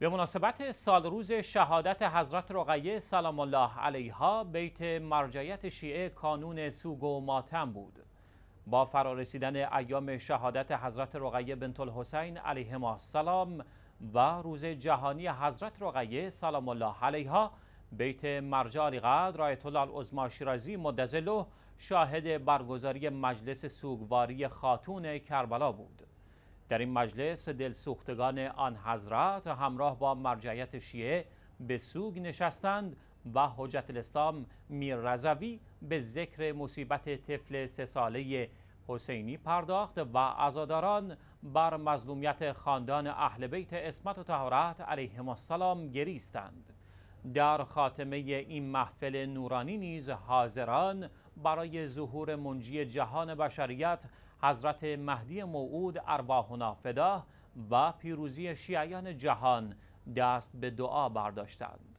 به مناسبت سال روز شهادت حضرت رقیه سلام الله علیها بیت مرجعیت شیعه کانون سوگ و ماتم بود با فرارسیدن ایام شهادت حضرت رقیه بنت الحسین ما السلام و روز جهانی حضرت رقیه سلام الله علیها بیت مرجع علیقدر رایت الله العظما شیرازی شاهد برگزاری مجلس سوگواری خاتون کربلا بود در این مجلس دلسوختگان آن حضرت همراه با مرجعیت شیعه به سوگ نشستند و حجت الاسلام میر رزوی به ذکر مصیبت طفل سه ساله حسینی پرداخت و عزاداران بر مظلومیت خاندان اهل بیت اسمت و تهارت علیهم السلام گریستند در خاتمه این محفل نورانی نیز حاضران برای ظهور منجی جهان بشریت حضرت مهدی موعود ارواحنا نافدا و پیروزی شیعیان جهان دست به دعا برداشتند